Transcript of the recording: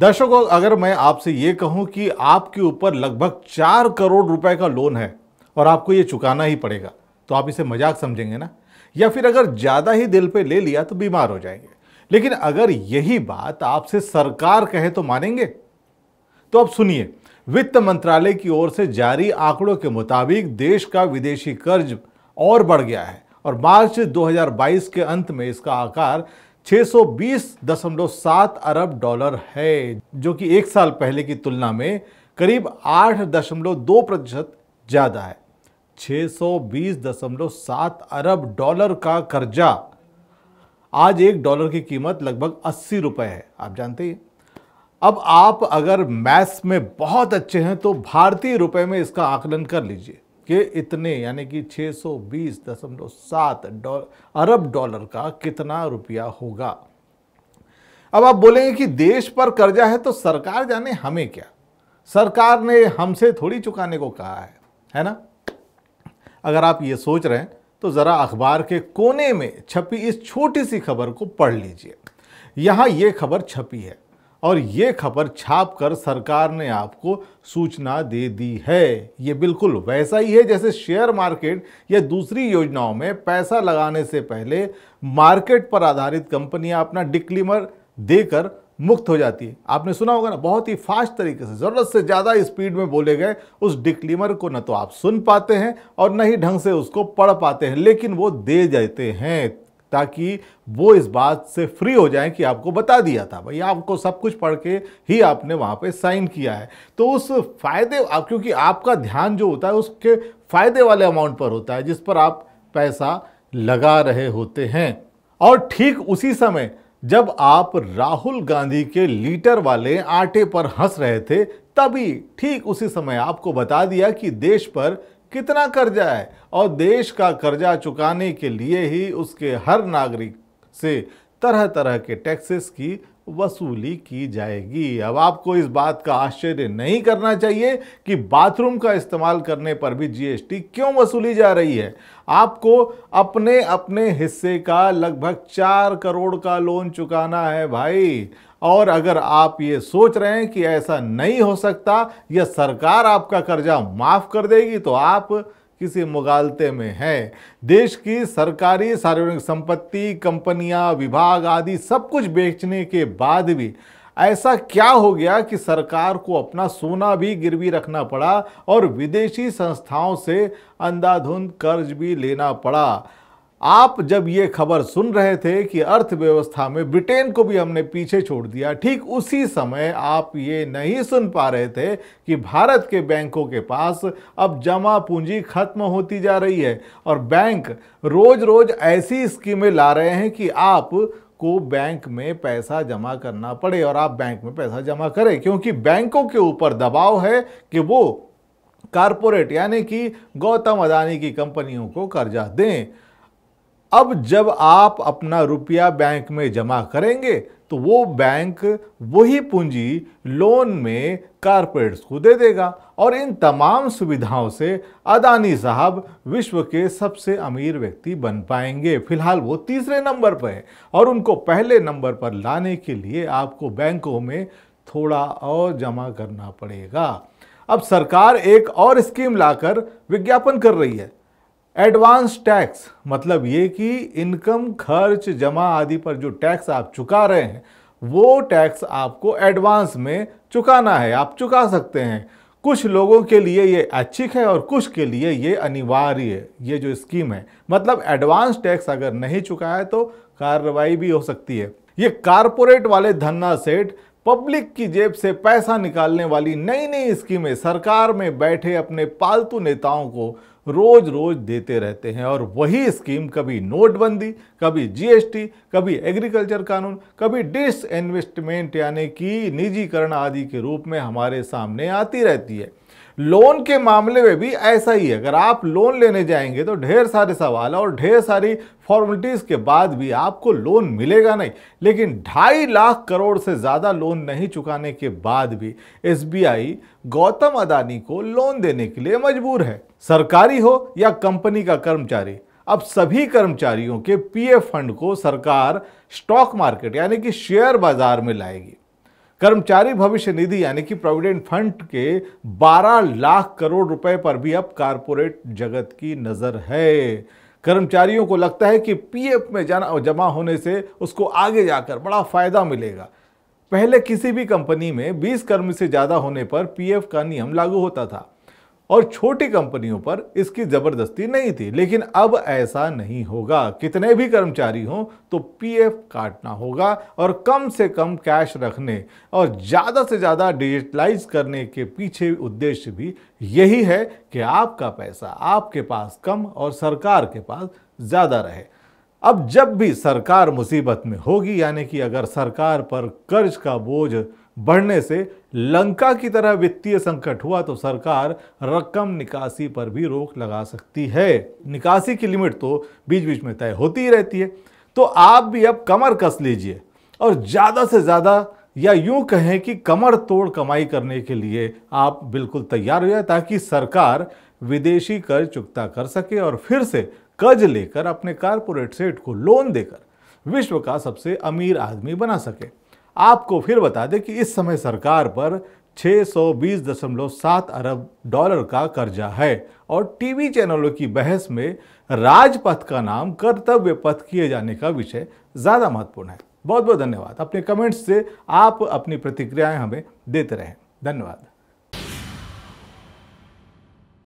दर्शकों अगर मैं आपसे ये कहूं कि आपके ऊपर लगभग चार करोड़ रुपए का लोन है और आपको ये चुकाना ही पड़ेगा तो आप इसे मजाक समझेंगे ना या फिर अगर ज़्यादा ही दिल पे ले लिया तो बीमार हो जाएंगे लेकिन अगर यही बात आपसे सरकार कहे तो मानेंगे तो अब सुनिए वित्त मंत्रालय की ओर से जारी आंकड़ों के मुताबिक देश का विदेशी कर्ज और बढ़ गया है और मार्च 2022 के अंत में इसका आकार 620.7 अरब डॉलर है जो कि एक साल पहले की तुलना में करीब 8.2 प्रतिशत ज़्यादा है 620.7 अरब डॉलर का कर्जा आज एक डॉलर की कीमत लगभग अस्सी रुपये है आप जानते ही अब आप अगर मैथ्स में बहुत अच्छे हैं तो भारतीय रुपए में इसका आकलन कर लीजिए के इतने यानी कि 620.7 डॉलर अरब डॉलर का कितना रुपया होगा अब आप बोलेंगे कि देश पर कर्जा है तो सरकार जाने हमें क्या सरकार ने हमसे थोड़ी चुकाने को कहा है है ना अगर आप ये सोच रहे हैं तो ज़रा अखबार के कोने में छपी इस छोटी सी खबर को पढ़ लीजिए यहाँ ये खबर छपी है और ये खबर छाप कर सरकार ने आपको सूचना दे दी है ये बिल्कुल वैसा ही है जैसे शेयर मार्केट या दूसरी योजनाओं में पैसा लगाने से पहले मार्केट पर आधारित कंपनियां अपना डिक्लीमर देकर मुक्त हो जाती है आपने सुना होगा ना बहुत ही फास्ट तरीके से ज़रूरत से ज़्यादा स्पीड में बोले गए उस डिक्लीमर को न तो आप सुन पाते हैं और न ही ढंग से उसको पढ़ पाते हैं लेकिन वो दे जाते हैं ताकि वो इस बात से फ्री हो जाएं कि आपको बता दिया था भाई आपको सब कुछ पढ़ के ही आपने वहाँ पे साइन किया है तो उस फ़ायदे आप क्योंकि आपका ध्यान जो होता है उसके फ़ायदे वाले अमाउंट पर होता है जिस पर आप पैसा लगा रहे होते हैं और ठीक उसी समय जब आप राहुल गांधी के लीटर वाले आटे पर हंस रहे थे तभी ठीक उसी समय आपको बता दिया कि देश पर कितना कर्जा है और देश का कर्जा चुकाने के लिए ही उसके हर नागरिक से तरह तरह के टैक्सेस की वसूली की जाएगी अब आपको इस बात का आश्चर्य नहीं करना चाहिए कि बाथरूम का इस्तेमाल करने पर भी जीएसटी क्यों वसूली जा रही है आपको अपने अपने हिस्से का लगभग चार करोड़ का लोन चुकाना है भाई और अगर आप ये सोच रहे हैं कि ऐसा नहीं हो सकता या सरकार आपका कर्जा माफ़ कर देगी तो आप किसी मुगालते में है देश की सरकारी सार्वजनिक संपत्ति कंपनियां विभाग आदि सब कुछ बेचने के बाद भी ऐसा क्या हो गया कि सरकार को अपना सोना भी गिरवी रखना पड़ा और विदेशी संस्थाओं से अंधाधुंध कर्ज भी लेना पड़ा आप जब ये खबर सुन रहे थे कि अर्थव्यवस्था में ब्रिटेन को भी हमने पीछे छोड़ दिया ठीक उसी समय आप ये नहीं सुन पा रहे थे कि भारत के बैंकों के पास अब जमा पूंजी खत्म होती जा रही है और बैंक रोज रोज ऐसी स्कीमें ला रहे हैं कि आप को बैंक में पैसा जमा करना पड़े और आप बैंक में पैसा जमा करें क्योंकि बैंकों के ऊपर दबाव है कि वो कारपोरेट यानी कि गौतम अदानी की कंपनियों को कर्जा दें अब जब आप अपना रुपया बैंक में जमा करेंगे तो वो बैंक वही पूंजी लोन में कारपोरेट्स को दे देगा और इन तमाम सुविधाओं से अदानी साहब विश्व के सबसे अमीर व्यक्ति बन पाएंगे फिलहाल वो तीसरे नंबर पर हैं और उनको पहले नंबर पर लाने के लिए आपको बैंकों में थोड़ा और जमा करना पड़ेगा अब सरकार एक और स्कीम लाकर विज्ञापन कर रही है एडवांस टैक्स मतलब ये कि इनकम खर्च जमा आदि पर जो टैक्स आप चुका रहे हैं वो टैक्स आपको एडवांस में चुकाना है आप चुका सकते हैं कुछ लोगों के लिए ये ऐच्छिक है और कुछ के लिए ये अनिवार्य है ये जो स्कीम है मतलब एडवांस टैक्स अगर नहीं चुका है तो कार्रवाई भी हो सकती है ये कारपोरेट वाले धन्ना सेठ पब्लिक की जेब से पैसा निकालने वाली नई नई स्कीमें सरकार में बैठे अपने पालतू नेताओं को रोज रोज देते रहते हैं और वही स्कीम कभी नोटबंदी कभी जीएसटी कभी एग्रीकल्चर कानून कभी डिस इन्वेस्टमेंट यानी कि निजीकरण आदि के रूप में हमारे सामने आती रहती है लोन के मामले में भी ऐसा ही है अगर आप लोन लेने जाएंगे तो ढेर सारे सवाल और ढेर सारी फॉर्मेलिटीज़ के बाद भी आपको लोन मिलेगा नहीं लेकिन ढाई लाख करोड़ से ज़्यादा लोन नहीं चुकाने के बाद भी एसबीआई गौतम अदानी को लोन देने के लिए मजबूर है सरकारी हो या कंपनी का कर्मचारी अब सभी कर्मचारियों के पीएफ फंड को सरकार स्टॉक मार्केट यानी कि शेयर बाजार में लाएगी कर्मचारी भविष्य निधि यानी कि प्रोविडेंट फंड के 12 लाख करोड़ रुपए पर भी अब कारपोरेट जगत की नज़र है कर्मचारियों को लगता है कि पीएफ में जाना जमा होने से उसको आगे जाकर बड़ा फ़ायदा मिलेगा पहले किसी भी कंपनी में 20 कर्मी से ज़्यादा होने पर पीएफ का नियम लागू होता था और छोटी कंपनियों पर इसकी ज़बरदस्ती नहीं थी लेकिन अब ऐसा नहीं होगा कितने भी कर्मचारी हों तो पीएफ काटना होगा और कम से कम कैश रखने और ज़्यादा से ज़्यादा डिजिटलाइज करने के पीछे उद्देश्य भी यही है कि आपका पैसा आपके पास कम और सरकार के पास ज़्यादा रहे अब जब भी सरकार मुसीबत में होगी यानी कि अगर सरकार पर कर्ज का बोझ बढ़ने से लंका की तरह वित्तीय संकट हुआ तो सरकार रकम निकासी पर भी रोक लगा सकती है निकासी की लिमिट तो बीच बीच में तय होती ही रहती है तो आप भी अब कमर कस लीजिए और ज़्यादा से ज़्यादा या यूं कहें कि कमर तोड़ कमाई करने के लिए आप बिल्कुल तैयार हो जाए ताकि सरकार विदेशी कर्ज चुकता कर सके और फिर से कर्ज लेकर अपने कारपोरेट सेठ को लोन देकर विश्व का सबसे अमीर आदमी बना सके आपको फिर बता दें कि इस समय सरकार पर 620.7 अरब डॉलर का कर्जा है और टीवी चैनलों की बहस में राजपथ का नाम कर्तव्य पथ किए जाने का विषय ज़्यादा महत्वपूर्ण है बहुत बहुत धन्यवाद अपने कमेंट्स से आप अपनी प्रतिक्रियाएं हमें देते रहें धन्यवाद